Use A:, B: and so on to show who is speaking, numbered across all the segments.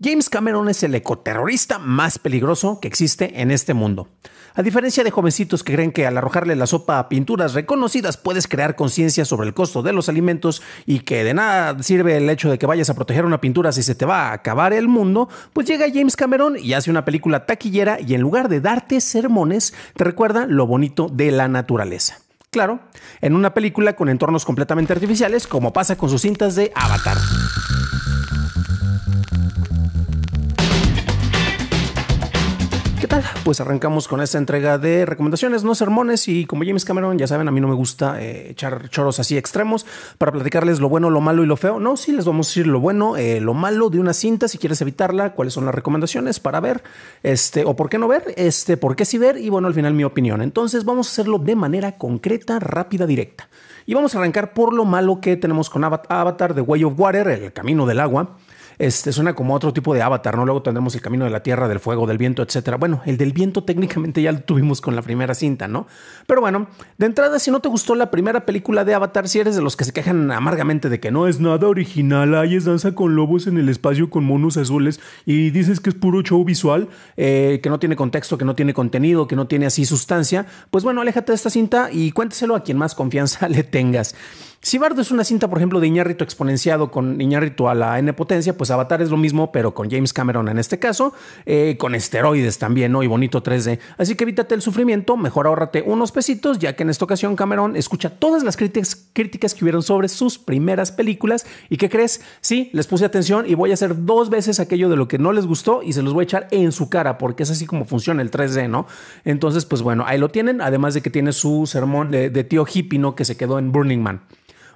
A: James Cameron es el ecoterrorista más peligroso que existe en este mundo. A diferencia de jovencitos que creen que al arrojarle la sopa a pinturas reconocidas puedes crear conciencia sobre el costo de los alimentos y que de nada sirve el hecho de que vayas a proteger una pintura si se te va a acabar el mundo, pues llega James Cameron y hace una película taquillera y en lugar de darte sermones te recuerda lo bonito de la naturaleza. Claro, en una película con entornos completamente artificiales como pasa con sus cintas de Avatar. pues arrancamos con esta entrega de recomendaciones, no sermones. Y como James Cameron, ya saben, a mí no me gusta eh, echar choros así extremos para platicarles lo bueno, lo malo y lo feo. No, sí les vamos a decir lo bueno, eh, lo malo de una cinta, si quieres evitarla, cuáles son las recomendaciones para ver, este, o por qué no ver, este, por qué sí ver, y bueno, al final mi opinión. Entonces vamos a hacerlo de manera concreta, rápida, directa. Y vamos a arrancar por lo malo que tenemos con Avatar, de Way of Water, el camino del agua. Este suena como otro tipo de avatar, ¿no? Luego tendremos el camino de la tierra, del fuego, del viento, etcétera. Bueno, el del viento técnicamente ya lo tuvimos con la primera cinta, ¿no? Pero bueno, de entrada, si no te gustó la primera película de Avatar, si eres de los que se quejan amargamente de que no es nada original, ahí es danza con lobos en el espacio con monos azules y dices que es puro show visual, eh, que no tiene contexto, que no tiene contenido, que no tiene así sustancia, pues bueno, aléjate de esta cinta y cuénteselo a quien más confianza le tengas. Si Bardo es una cinta, por ejemplo, de Iñárritu exponenciado con Iñárritu a la N potencia, pues Avatar es lo mismo, pero con James Cameron en este caso, eh, con esteroides también, ¿no? Y bonito 3D. Así que evítate el sufrimiento, mejor ahórrate unos pesitos, ya que en esta ocasión Cameron escucha todas las críticas, críticas que hubieron sobre sus primeras películas. ¿Y qué crees? Sí, les puse atención y voy a hacer dos veces aquello de lo que no les gustó y se los voy a echar en su cara, porque es así como funciona el 3D, ¿no? Entonces, pues bueno, ahí lo tienen, además de que tiene su sermón de, de tío hippie, ¿no? Que se quedó en Burning Man.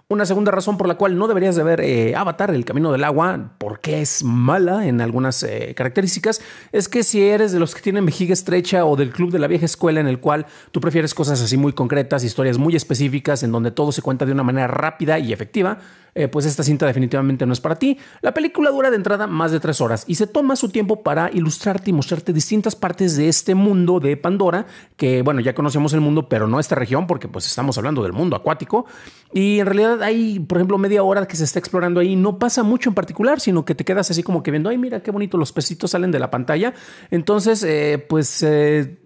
A: Una segunda razón por la cual no deberías de ver eh, Avatar, el camino del agua, porque es mala en algunas eh, características, es que si eres de los que tienen vejiga estrecha o del club de la vieja escuela en el cual tú prefieres cosas así muy concretas, historias muy específicas, en donde todo se cuenta de una manera rápida y efectiva, eh, pues esta cinta definitivamente no es para ti. La película dura de entrada más de tres horas y se toma su tiempo para ilustrarte y mostrarte distintas partes de este mundo de Pandora, que bueno, ya conocemos el mundo, pero no esta región, porque pues estamos hablando del mundo acuático. Y en realidad hay, por ejemplo, media hora que se está explorando ahí, no pasa mucho en particular, sino que te quedas así como que viendo, ay, mira qué bonito, los pesitos salen de la pantalla. Entonces, eh, pues... Eh,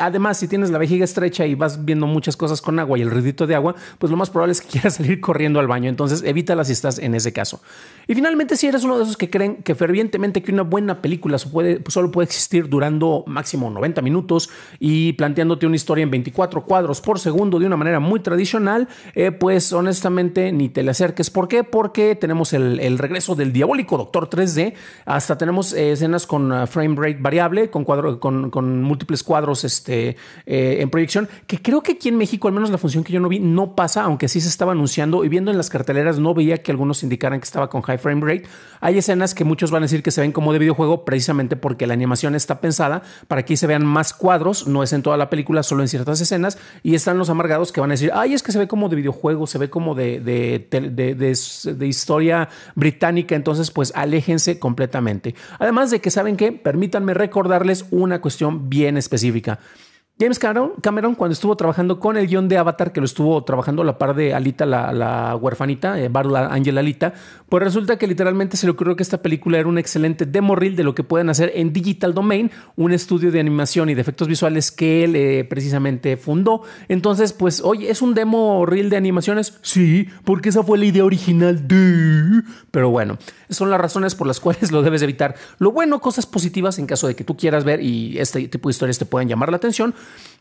A: además, si tienes la vejiga estrecha y vas viendo muchas cosas con agua y el ruidito de agua, pues lo más probable es que quieras salir corriendo al baño. Entonces, evítala si estás en ese caso. Y finalmente, si eres uno de esos que creen que fervientemente que una buena película solo puede existir durando máximo 90 minutos y planteándote una historia en 24 cuadros por segundo de una manera muy tradicional, eh, pues honestamente ni te le acerques. ¿Por qué? Porque tenemos el, regreso del diabólico Doctor 3D, hasta tenemos eh, escenas con ah, frame rate variable, con múltiples cuadros este, eh, en proyección, que creo que aquí en México, al menos la función que yo no vi, no pasa, aunque sí se estaba anunciando y viendo en las carteleras, no veía que algunos indicaran que estaba con high frame rate. Hay escenas que muchos van a decir que se ven como de videojuego precisamente porque la animación está pensada para que se vean más cuadros, no es en toda la película, solo en ciertas escenas, y están los amargados que van a decir, ay, es que se ve como de videojuego, se ve como de, de historia británica, entonces pues aléjense completamente. Además de que saben que, permítanme recordarles una cuestión bien específica específica. James Cameron, cuando estuvo trabajando con el guión de Avatar, que lo estuvo trabajando a la par de Alita, la, huerfanita, eh, Barla Angel Alita, pues resulta que literalmente se le ocurrió que esta película era un excelente demo reel de lo que pueden hacer en Digital Domain, un estudio de animación y de efectos visuales que él eh, precisamente fundó. Entonces, pues, oye, ¿es un demo reel de animaciones? Sí, porque esa fue la idea original de... Pero bueno, son las razones por las cuales lo debes evitar. Lo bueno, cosas positivas en caso de que tú quieras ver y este tipo de historias te puedan llamar la atención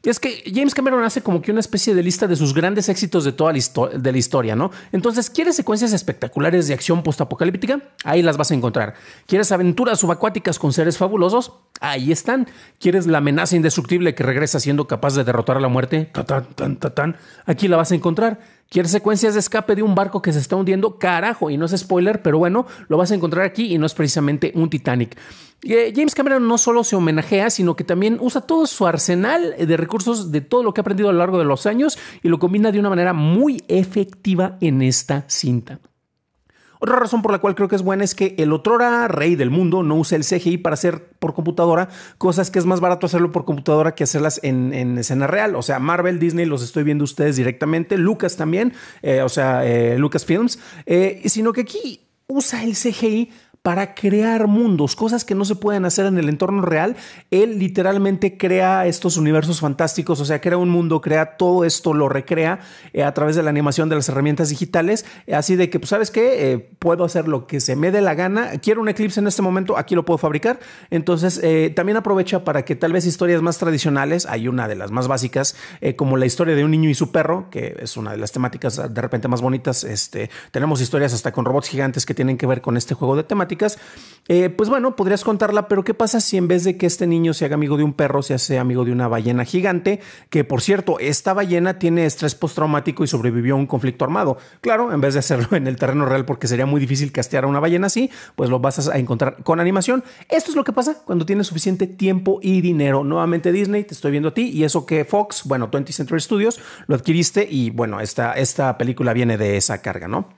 A: es que James Cameron hace como que una especie de lista de sus grandes éxitos de toda la, historia, ¿no? Entonces, ¿quieres secuencias espectaculares de acción postapocalíptica? Ahí las vas a encontrar. ¿Quieres aventuras subacuáticas con seres fabulosos? Ahí están. ¿Quieres la amenaza indestructible que regresa siendo capaz de derrotar a la muerte? Aquí la vas a encontrar. Quiere secuencias de escape de un barco que se está hundiendo? Carajo, y no es spoiler, pero bueno, lo vas a encontrar aquí y no es precisamente un Titanic. Eh, James Cameron no solo se homenajea, sino que también usa todo su arsenal de recursos de todo lo que ha aprendido a lo largo de los años y lo combina de una manera muy efectiva en esta cinta. Otra razón por la cual creo que es buena es que el otrora rey del mundo no usa el CGI para hacer por computadora cosas que es más barato hacerlo por computadora que hacerlas en, escena real. O sea, Marvel, Disney, los estoy viendo ustedes directamente, Lucas también, eh, o sea, eh, Lucas Films, eh, sino que aquí usa el CGI para crear mundos, cosas que no se pueden hacer en el entorno real. Él literalmente crea estos universos fantásticos, o sea, crea un mundo, crea todo esto, lo recrea eh, a través de la animación de las herramientas digitales. Eh, así de que, pues, ¿sabes qué? Eh, puedo hacer lo que se me dé la gana. Quiero un eclipse en este momento, aquí lo puedo fabricar. Entonces, también aprovecha para que tal vez historias más tradicionales, hay una de las más básicas, como la historia de un niño y su perro, que es una de las temáticas de repente más bonitas. Este, tenemos historias hasta con robots gigantes que tienen que ver con este juego de temática eh, pues bueno, podrías contarla, pero ¿qué pasa si en vez de que este niño se haga amigo de un perro, se hace amigo de una ballena gigante? Que por cierto, esta ballena tiene estrés postraumático y sobrevivió a un conflicto armado. Claro, en vez de hacerlo en el terreno real, porque sería muy difícil castear a una ballena así, pues lo vas a encontrar con animación. Esto es lo que pasa cuando tienes suficiente tiempo y dinero. Nuevamente Disney, te estoy viendo a ti y eso que Fox, bueno, 20th Century Studios, lo adquiriste y bueno, esta, esta película viene de esa carga, ¿no?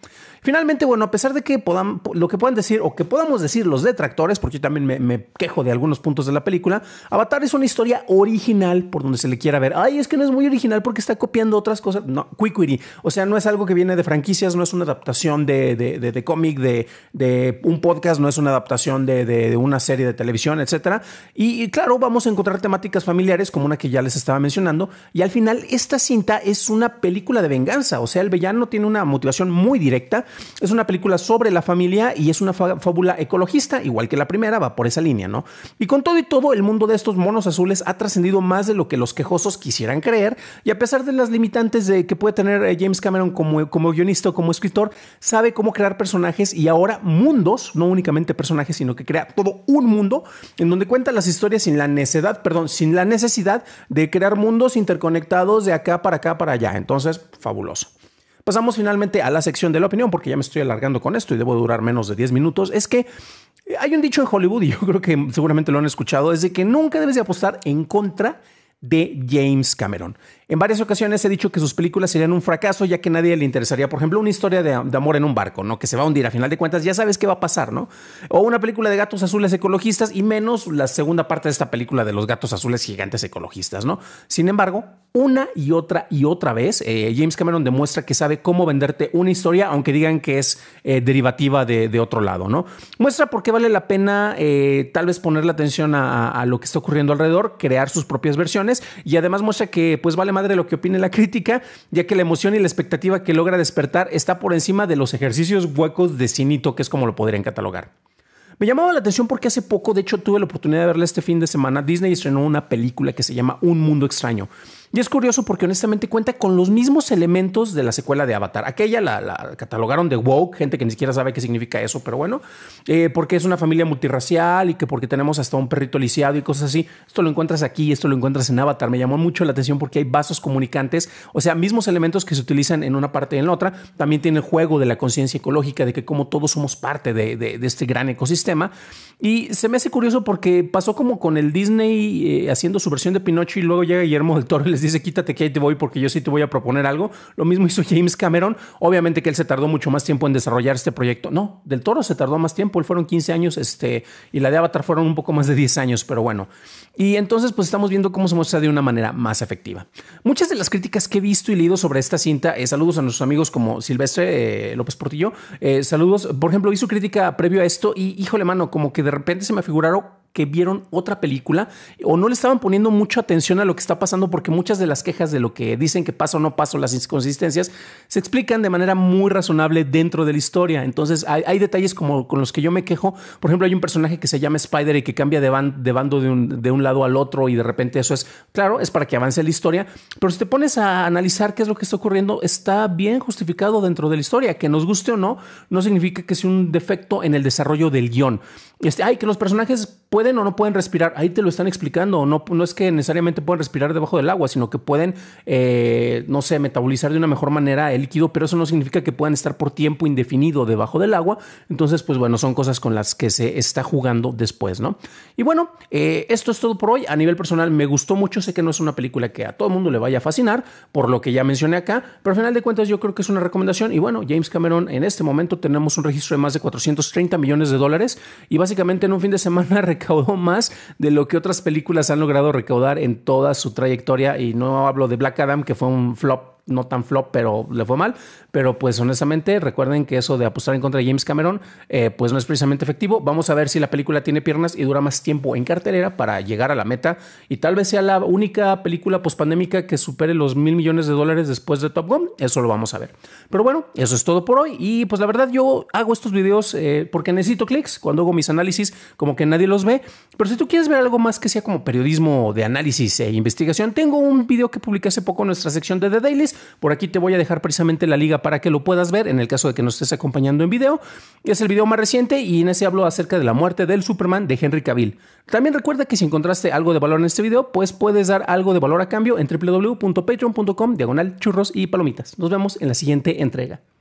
A: Finalmente, bueno, a pesar de que podamos lo que puedan decir o que podamos decir los detractores, porque yo también me, quejo de algunos puntos de la película, Avatar es una historia original por donde se le quiera ver. Ay, es que no es muy original porque está copiando otras cosas. No, Quiquiri, O sea, no es algo que viene de franquicias, no es una adaptación de, cómic, de, de, un podcast, no es una adaptación de, una serie de televisión, etcétera. y claro, vamos a encontrar temáticas familiares como una que ya les estaba mencionando. Y al final, esta cinta es una película de venganza. O sea, el villano tiene una motivación muy directa es una película sobre la familia y es una fábula ecologista, igual que la primera, va por esa línea, ¿no? Y con todo y todo, el mundo de estos monos azules ha trascendido más de lo que los quejosos quisieran creer y a pesar de las limitantes de que puede tener eh, James Cameron como, como guionista o como escritor, sabe cómo crear personajes y ahora mundos, no únicamente personajes, sino que crea todo un mundo en donde cuenta las historias sin la necesidad, perdón, sin la necesidad de crear mundos interconectados de acá para acá para allá. Entonces, fabuloso. Pasamos finalmente a la sección de la opinión, porque ya me estoy alargando con esto y debo durar menos de 10 minutos. Es que eh, hay un dicho en Hollywood, y yo creo que seguramente lo han escuchado, es de que nunca debes de apostar en contra de James Cameron. En varias ocasiones he dicho que sus películas serían un fracaso ya que nadie le interesaría, por ejemplo, una historia de, amor en un barco, ¿no? Que se va a hundir, a final de cuentas ya sabes qué va a pasar, ¿no? O una película de gatos azules ecologistas y menos la segunda parte de esta película de los gatos azules gigantes ecologistas, ¿no? Sin embargo, una y otra y otra vez, eh, James Cameron demuestra que sabe cómo venderte una historia, aunque digan que es eh, derivativa de, otro lado, ¿no? Muestra por qué vale la pena eh, tal vez poner la atención a lo que está ocurriendo alrededor, crear sus propias versiones, y además muestra que pues vale madre lo que opine la crítica, ya que la emoción y la expectativa que logra despertar está por encima de los ejercicios huecos de cinito, que es como lo podrían catalogar. Me llamaba la atención porque hace poco, de hecho, tuve la oportunidad de verla este fin de semana. Disney estrenó una película que se llama Un Mundo Extraño. Y es curioso porque honestamente cuenta con los mismos elementos de la secuela de Avatar. Aquella la, catalogaron de woke, gente que ni siquiera sabe qué significa eso, pero bueno, eh, porque es una familia multirracial y que porque tenemos hasta un perrito lisiado y cosas así. Esto lo encuentras aquí, esto lo encuentras en Avatar. Me llamó mucho la atención porque hay vasos comunicantes, o sea, mismos elementos que se utilizan en una parte y en la otra. También tiene el juego de la conciencia ecológica, de que como todos somos parte de, este gran ecosistema. Y se me hace curioso porque pasó como con el Disney eh, haciendo su versión de Pinocho y luego llega Guillermo del Toro y les dice, quítate que ahí te voy porque yo sí te voy a proponer algo. Lo mismo hizo James Cameron. Obviamente que él se tardó mucho más tiempo en desarrollar este proyecto. No, del toro se tardó más tiempo. Él fueron 15 años este, y la de Avatar fueron un poco más de 10 años, pero bueno. Y entonces pues estamos viendo cómo se muestra de una manera más efectiva. Muchas de las críticas que he visto y leído sobre esta cinta, eh, saludos a nuestros amigos como Silvestre eh, López Portillo, eh, saludos. Por ejemplo, vi su crítica previo a esto y híjole mano, como que de repente se me figuraron que vieron otra película o no le estaban poniendo mucha atención a lo que está pasando porque muchas de las quejas de lo que dicen que pasa o no pasa, las inconsistencias, se explican de manera muy razonable dentro de la historia. Entonces hay, detalles como con los que yo me quejo. Por ejemplo, hay un personaje que se llama Spider y que cambia de, de bando de un, de un lado al otro y de repente eso es, claro, es para que avance la historia. Pero si te pones a analizar qué es lo que está ocurriendo, está bien justificado dentro de la historia. Que nos guste o no, no significa que sea un defecto en el desarrollo del guión. Este, que los personajes pueden o no pueden respirar. Ahí te lo están explicando. No, no es que necesariamente pueden respirar debajo del agua, sino que pueden, eh, no sé, metabolizar de una mejor manera el líquido, pero eso no significa que puedan estar por tiempo indefinido debajo del agua. Entonces, pues bueno, son cosas con las que se está jugando después, ¿no? Y bueno, eh, esto es todo por hoy. A nivel personal, me gustó mucho. Sé que no es una película que a todo el mundo le vaya a fascinar, por lo que ya mencioné acá, pero al final de cuentas, yo creo que es una recomendación. Y bueno, James Cameron, en este momento tenemos un registro de más de 430 millones de dólares y básicamente en un fin de semana recaudó más de lo que otras películas han logrado recaudar en toda su trayectoria. Y no hablo de Black Adam, que fue un flop no tan flop, pero le fue mal. Pero pues honestamente, recuerden que eso de apostar en contra de James Cameron, eh, pues no es precisamente efectivo. Vamos a ver si la película tiene piernas y dura más tiempo en cartelera para llegar a la meta. Y tal vez sea la única película pospandémica que supere los mil millones de dólares después de Top Gun. Eso lo vamos a ver. Pero bueno, eso es todo por hoy. Y pues la verdad, yo hago estos videos eh, porque necesito clics. Cuando hago mis análisis, como que nadie los ve. Pero si tú quieres ver algo más que sea como periodismo de análisis e investigación, tengo un video que publiqué hace poco en nuestra sección de The Dailies por aquí te voy a dejar precisamente la liga para que lo puedas ver en el caso de que nos estés acompañando en video. Es el video más reciente y en ese hablo acerca de la muerte del Superman de Henry Cavill. También recuerda que si encontraste algo de valor en este video, pues puedes dar algo de valor a cambio en www.patreon.com diagonal churros y palomitas. Nos vemos en la siguiente entrega.